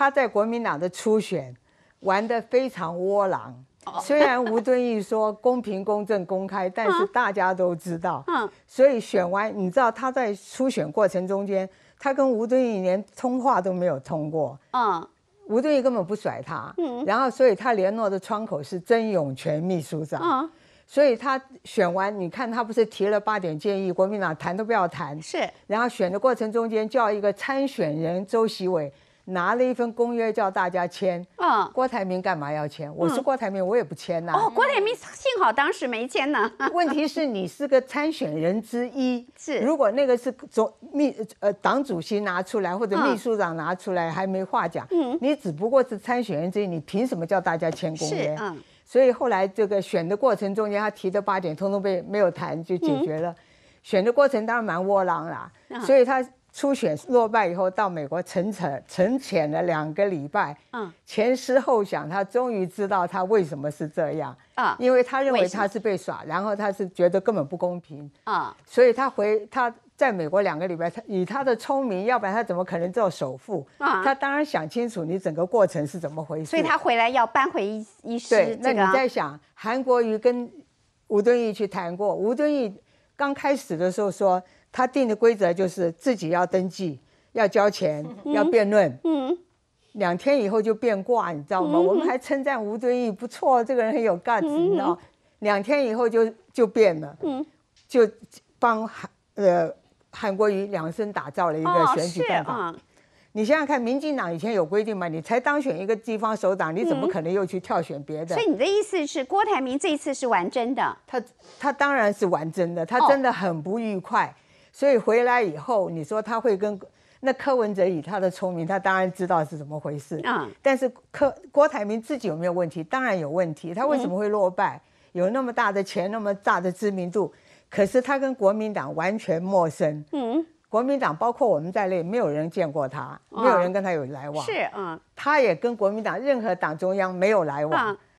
他在国民党的初选玩的非常窝囊，虽然吴敦义说公平、公正、公开，但是大家都知道。所以选完，你知道他在初选过程中间，他跟吴敦义连通话都没有通过。吴敦义根本不甩他。然后所以他联络的窗口是曾永权秘书长。所以他选完，你看他不是提了八点建议，国民党谈都不要谈。是，然后选的过程中间叫一个参选人周习伟。拿了一份公约叫大家签，嗯，郭台铭干嘛要签？我是郭台铭，我也不签呐。哦，郭台铭幸好当时没签呢。问题是，你是个参选人之一，是。如果那个是总秘呃党主席拿出来或者秘书长拿出来，还没话讲，嗯，你只不过是参选人之一，你凭什么叫大家签公约？嗯，所以后来这个选的过程中间，他提的八点通通被没有谈就解决了，选的过程当然蛮窝囊啦，所以他。初选落败以后，到美国沉沉沉潜了两个礼拜。嗯，前思后想，他终于知道他为什么是这样啊，因为他认为他是被耍，然后他是觉得根本不公平啊，所以他回他在美国两个礼拜，他以他的聪明，要不然他怎么可能做首富啊？他当然想清楚你整个过程是怎么回事，所以他回来要搬回一一时。对，那你在想韩国瑜跟吴敦义去谈过，吴敦义。刚开始的时候说他定的规则就是自己要登记、要交钱、要辩论。嗯，两天以后就变卦，你知道吗？我们还称赞吴尊义不错，这个人很有干劲，你知道？两天以后就就变了，就帮韩呃韩国瑜量身打造了一个选举办法。你想想看，民进党以前有规定吗？你才当选一个地方首长，你怎么可能又去跳选别的？所以你的意思是，郭台铭这一次是玩真的？他他当然是玩真的，他真的很不愉快。所以回来以后，你说他会跟那柯文哲以他的聪明，他当然知道是怎么回事。嗯。但是柯郭台铭自己有没有问题？当然有问题。他为什么会落败？有那么大的钱，那么大的知名度，可是他跟国民党完全陌生。嗯。国民党包括我们在内，没有人见过他，没有人跟他有来往。是嗯，他也跟国民党任何党中央没有来往。